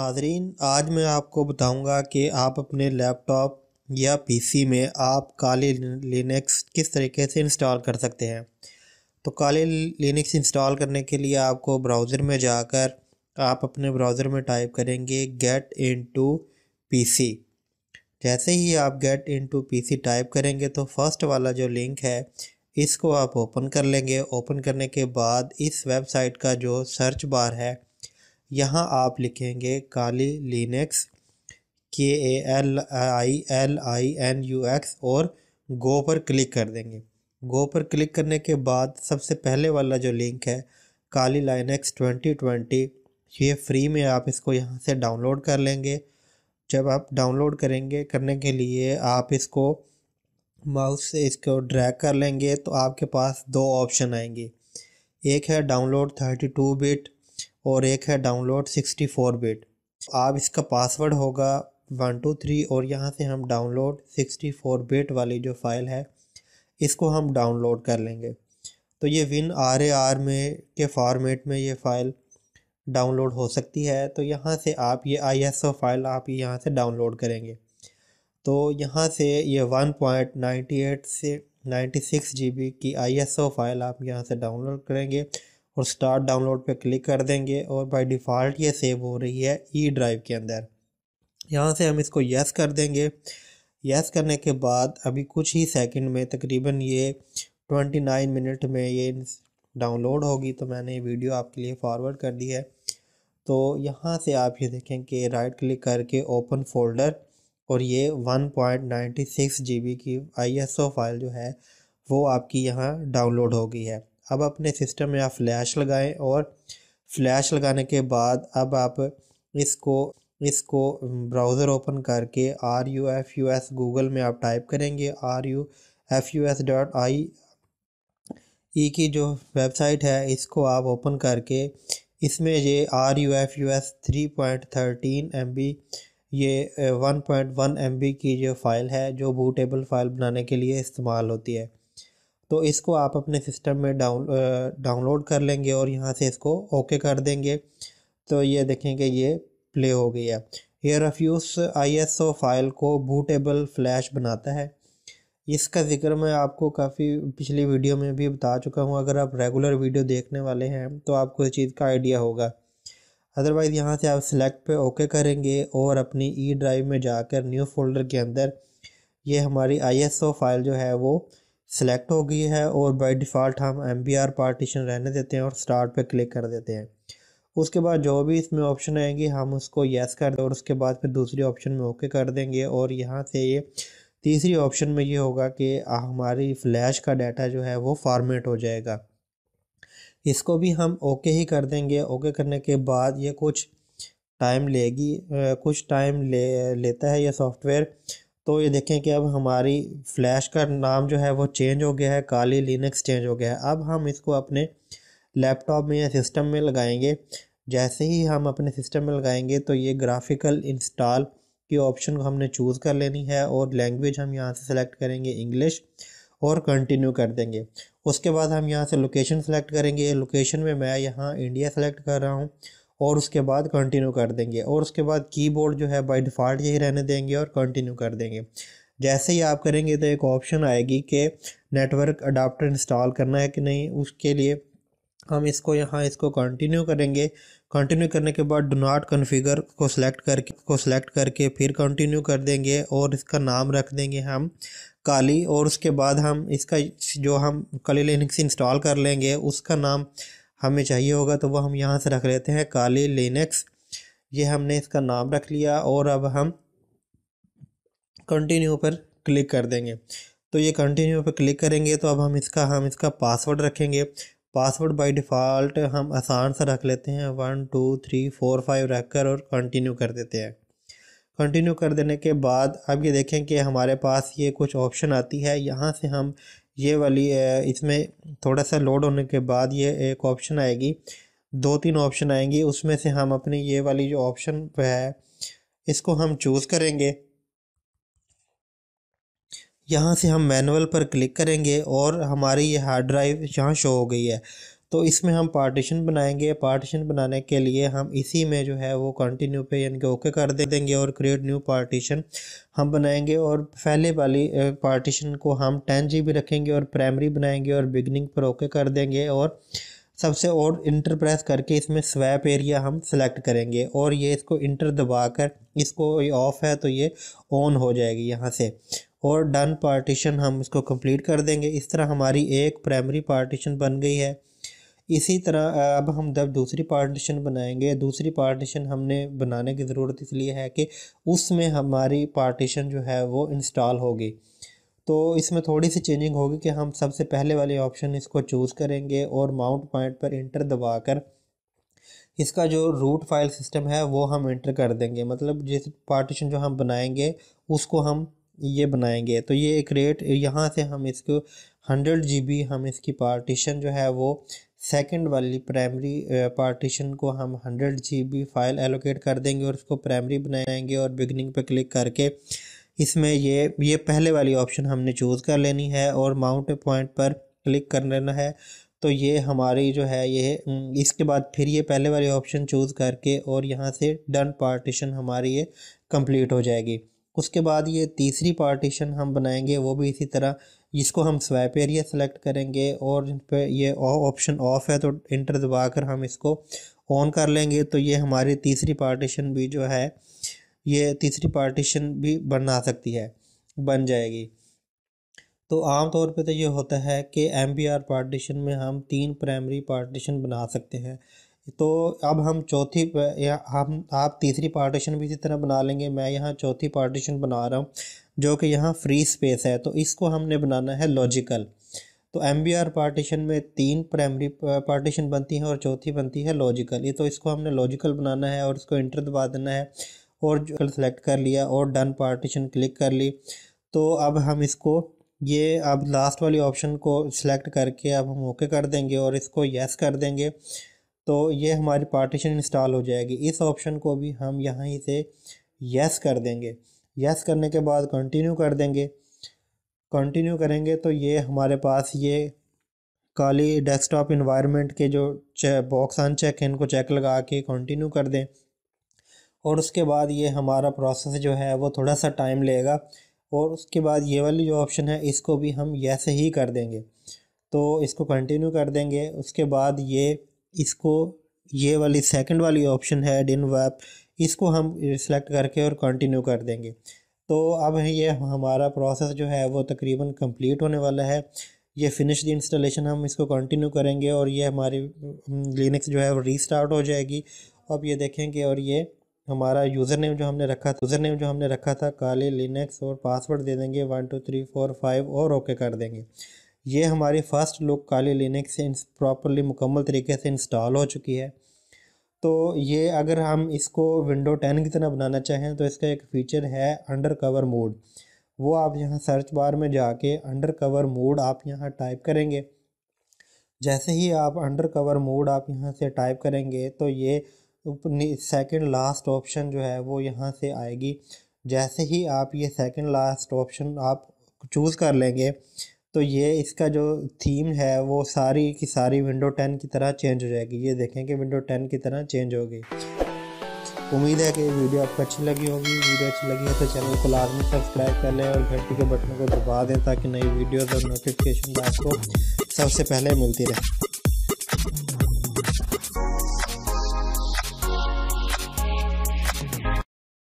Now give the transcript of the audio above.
नाजरीन आज मैं आपको बताऊंगा कि आप अपने लैपटॉप या पीसी में आप काले लिनक्स किस तरीके से इंस्टॉल कर सकते हैं तो काले लिनक्स इंस्टॉल करने के लिए आपको ब्राउज़र में जाकर आप अपने ब्राउज़र में टाइप करेंगे गेट इन टू पी जैसे ही आप get in to P type करेंगे तो फर्स्ट वाला जो लिंक है इसको आप ओपन कर लेंगे ओपन करने के बाद इस वेबसाइट का जो सर्च बार है यहाँ आप लिखेंगे काली लिनक्स के A L I L I N U X और गो पर क्लिक कर देंगे गो पर क्लिक करने के बाद सबसे पहले वाला जो लिंक है काली लाइनक्स ट्वेंटी ट्वेंटी ये फ्री में आप इसको यहाँ से डाउनलोड कर लेंगे जब आप डाउनलोड करेंगे करने के लिए आप इसको माउस से इसको ड्रैग कर लेंगे तो आपके पास दो ऑप्शन आएंगे एक है डाउनलोड थर्टी टू बिट और एक है डाउनलोड सिक्सटी फोर बिट आप इसका पासवर्ड होगा वन टू थ्री और यहाँ से हम डाउनलोड सिक्सटी फोर बिट वाली जो फ़ाइल है इसको हम डाउनलोड कर लेंगे तो ये विन आर ए आर में के फॉर्मेट में ये फ़ाइल डाउनलोड हो सकती है तो यहाँ से आप ये आई एस ओ फाइल आप यहाँ से डाउनलोड करेंगे तो यहाँ से ये वन पॉइंट नाइन्टी एट से नाइन्टी सिक्स जी बी की आई एस ओ फाइल आप यहाँ से डाउनलोड करेंगे और स्टार्ट डाउनलोड पे क्लिक कर देंगे और बाय डिफ़ॉल्ट ये सेव हो रही है ई ड्राइव के अंदर यहाँ से हम इसको यस कर देंगे यस करने के बाद अभी कुछ ही सेकंड में तकरीबन ये 29 मिनट में ये डाउनलोड होगी तो मैंने ये वीडियो आपके लिए फॉरवर्ड कर दी है तो यहाँ से आप ये देखें कि राइट क्लिक करके ओपन फोल्डर और ये 1.96 बी की आईएसओ फाइल जो है वो आपकी यहाँ डाउनलोड हो गई है अब अपने सिस्टम में आप फ्लैश लगाएं और फ्लैश लगाने के बाद अब आप इसको इसको ब्राउज़र ओपन करके R U F U S Google में आप टाइप करेंगे R U F U S dot I E की जो वेबसाइट है इसको आप ओपन करके इसमें ये R U F U S three point thirteen M B ये one point one M B की जो फ़ाइल है जो बूटेबल फ़ाइल बनाने के लिए इस्तेमाल होती है तो इसको आप अपने सिस्टम में डाउन डाउनलोड कर लेंगे और यहाँ से इसको ओके कर देंगे तो ये देखेंगे ये प्ले हो गई है ये रफ्यूस आईएसओ फाइल को बूटेबल फ्लैश बनाता है इसका ज़िक्र मैं आपको काफ़ी पिछली वीडियो में भी बता चुका हूँ अगर आप रेगुलर वीडियो देखने वाले हैं तो आपको इस चीज़ का आइडिया होगा अदरवाइज़ यहाँ से आप सिलेक्ट पे ओके करेंगे और अपनी ई ड्राइव में जाकर न्यू फोल्डर के अंदर ये हमारी आईएसओ फाइल जो है वो सेलेक्ट हो गई है और बाय डिफ़ॉल्ट हम एम बी आर पार्टीशन रहने देते हैं और स्टार्ट पे क्लिक कर देते हैं उसके बाद जो भी इसमें ऑप्शन आएंगे हम उसको येस कर दें और उसके बाद फिर दूसरी ऑप्शन में ओके कर देंगे और यहाँ से ये तीसरी ऑप्शन में ये होगा कि हमारी फ्लैश का डाटा जो है वो फॉर्मेट हो जाएगा इसको भी हम ओके ही कर देंगे ओके करने के बाद ये कुछ टाइम लेगी कुछ टाइम ले लेता है यह सॉफ्टवेयर तो ये देखें कि अब हमारी फ्लैश का नाम जो है वो चेंज हो गया है काली लिनक्स चेंज हो गया है अब हम इसको अपने लैपटॉप में या सिस्टम में लगाएंगे जैसे ही हम अपने सिस्टम में लगाएंगे तो ये ग्राफिकल इंस्टॉल की ऑप्शन को हमने चूज़ कर लेनी है और लैंग्वेज हम यहाँ से सेलेक्ट करेंगे इंग्लिश और कंटिन्यू कर देंगे उसके बाद हम यहाँ से लोकेशन सेलेक्ट करेंगे लोकेशन में मैं यहाँ इंडिया सेलेक्ट कर रहा हूँ और उसके बाद कंटिन्यू कर देंगे और उसके बाद कीबोर्ड जो है बाई डिफ़ॉल्ट यही रहने देंगे और कंटिन्यू कर देंगे जैसे ही आप करेंगे तो एक ऑप्शन आएगी कि नेटवर्क अडाप्टर इंस्टॉल करना है कि नहीं उसके लिए हम इसको यहाँ इसको कंटिन्यू करेंगे कंटिन्यू करने के बाद डो नॉट कन्फिगर को सिलेक्ट करके को सिलेक्ट करके फिर कंटिन्यू कर देंगे और इसका नाम रख देंगे हम काली और उसके बाद हम इसका जो हम कली लिनिक्स इंस्टॉल कर लेंगे उसका नाम हमें चाहिए होगा तो वह हम यहाँ से रख लेते हैं काली लिनक्स ये हमने इसका नाम रख लिया और अब हम कंटिन्यू पर क्लिक कर देंगे तो ये कंटिन्यू पर क्लिक करेंगे तो अब हम इसका हम इसका पासवर्ड रखेंगे पासवर्ड बाय डिफ़ॉल्ट हम आसान से रख लेते हैं one two three four five रख कर और कंटिन्यू कर देते हैं कंटिन्यू कर देने के बाद अब ये देखें कि हमारे पास ये कुछ ऑप्शन आती है यहाँ से हम ये वाली इसमें थोड़ा सा लोड होने के बाद ये एक ऑप्शन आएगी दो तीन ऑप्शन आएंगी उसमें से हम अपनी ये वाली जो ऑप्शन है इसको हम चूज़ करेंगे यहाँ से हम मैनुअल पर क्लिक करेंगे और हमारी ये हार्ड ड्राइव यहाँ शो हो गई है तो इसमें हम पार्टीशन बनाएंगे पार्टीशन बनाने के लिए हम इसी में जो है वो कंटिन्यू पे यानी कि ओके कर दे देंगे और क्रिएट न्यू पार्टीशन हम बनाएंगे और पहले वाली पार्टीशन को हम टेन जी रखेंगे और प्राइमरी बनाएंगे और बिगनिंग पर ओके कर देंगे और सबसे और इंटर प्रेस करके इसमें स्वैप एरिया हम सेलेक्ट करेंगे और ये इसको इंटर दबा कर इसको ऑफ़ है तो ये ऑन हो जाएगी यहाँ से और डन पार्टीशन हम इसको कंप्लीट कर देंगे इस तरह हमारी एक प्राइमरी पार्टीशन बन गई है इसी तरह अब हम जब दूसरी पार्टीशन बनाएंगे दूसरी पार्टीशन हमने बनाने की ज़रूरत इसलिए है कि उसमें हमारी पार्टीशन जो है वो इंस्टॉल होगी तो इसमें थोड़ी सी चेंजिंग होगी कि हम सबसे पहले वाले ऑप्शन इसको चूज़ करेंगे और माउंट पॉइंट पर इंटर दबा कर इसका जो रूट फाइल सिस्टम है वो हम इंटर कर देंगे मतलब जिस पार्टीशन जो हम बनाएंगे उसको हम ये बनाएंगे तो ये एक रेट यहाँ से हम इसको हंड्रेड जी हम इसकी पार्टीशन जो है वो सेकंड वाली प्राइमरी पार्टीशन को हम हंड्रेड जी फाइल एलोकेट कर देंगे और उसको प्राइमरी बनाएंगे और बिगनिंग पे क्लिक करके इसमें ये ये पहले वाली ऑप्शन हमने चूज़ कर लेनी है और माउंट पॉइंट पर क्लिक कर लेना है तो ये हमारी जो है ये इसके बाद फिर ये पहले वाली ऑप्शन चूज़ करके और यहाँ से डन पार्टीशन हमारी ये कंप्लीट हो जाएगी उसके बाद ये तीसरी पार्टीशन हम बनाएंगे वो भी इसी तरह इसको हम स्वैप एरिया सेलेक्ट करेंगे और पर ये ऑप्शन ऑफ है तो इंटर दबा कर हम इसको ऑन कर लेंगे तो ये हमारी तीसरी पार्टीशन भी जो है ये तीसरी पार्टीशन भी बना सकती है बन जाएगी तो आम तौर पे तो ये होता है कि एम पार्टीशन में हम तीन प्राइमरी पार्टीशन बना सकते हैं तो अब हम चौथी या हम आप तीसरी पार्टीशन भी इसी तरह बना लेंगे मैं यहाँ चौथी पार्टीशन बना रहा हूँ जो कि यहाँ फ्री स्पेस है तो इसको हमने बनाना है लॉजिकल तो एम बी आर पार्टीशन में तीन प्राइमरी पार्टीशन बनती हैं और चौथी बनती है लॉजिकल ये तो इसको हमने लॉजिकल बनाना है और इसको इंटर दबा देना है और सेलेक्ट कर लिया और डन पार्टीशन क्लिक कर ली तो अब हम इसको ये अब लास्ट वाली ऑप्शन को सिलेक्ट करके अब हम ओके कर देंगे और इसको यस कर देंगे तो ये हमारी पार्टीशन इंस्टॉल हो जाएगी इस ऑप्शन को भी हम यहाँ ही से यस कर देंगे यस करने के बाद कंटिन्यू कर देंगे कंटिन्यू करेंगे तो ये हमारे पास ये काली डेस्कटॉप इन्वायरमेंट के जो बॉक्स चेक हैं इनको चेक लगा के कंटिन्यू कर दें और उसके बाद ये हमारा प्रोसेस जो है वो थोड़ा सा टाइम लेगा और उसके बाद ये वाली जो ऑप्शन है इसको भी हम ऐसे ही कर देंगे तो इसको कंटिन्यू कर देंगे उसके बाद ये इसको ये वाली सेकंड वाली ऑप्शन है डिन वैप इसको हम सिलेक्ट करके और कंटिन्यू कर देंगे तो अब ये हमारा प्रोसेस जो है वो तकरीबन कंप्लीट होने वाला है ये फिनिश दी इंस्टॉलेशन हम इसको कंटिन्यू करेंगे और ये हमारी लिनक्स हम्म, जो है वो रीस्टार्ट हो जाएगी अब ये देखेंगे और ये हमारा यूज़र नेम जो हमने रखा था यूज़र नेम जो हमने रखा था काले लिनक्स और पासवर्ड दे देंगे one two three four five और ओके कर देंगे ये हमारी first look Kali Linux properly मुकम्मल तरीके से इंस्टॉल हो चुकी है तो ये अगर हम इसको विंडो टेन की तरह बनाना चाहें तो इसका एक फ़ीचर है अंडर कवर मोड वो आप यहाँ सर्च बार में जाके अंडर कवर मोड आप यहाँ टाइप करेंगे जैसे ही आप अंडर कवर मोड आप यहाँ से टाइप करेंगे तो ये सेकंड लास्ट ऑप्शन जो है वो यहाँ से आएगी जैसे ही आप ये सेकंड लास्ट ऑप्शन आप चूज़ कर लेंगे तो ये इसका जो थीम है वो सारी की सारी विंडो टेन की तरह चेंज हो जाएगी ये देखें कि विंडो टेन की तरह चेंज हो गई उम्मीद है कि वीडियो आपको अच्छी लगी होगी वीडियो अच्छी लगी हो तो चैनल को लाजमी सब्सक्राइब कर लें और घंटी के बटन को दबा दें ताकि नई वीडियोज़ और नोटिफिकेशन आपको सबसे पहले मिलती रहे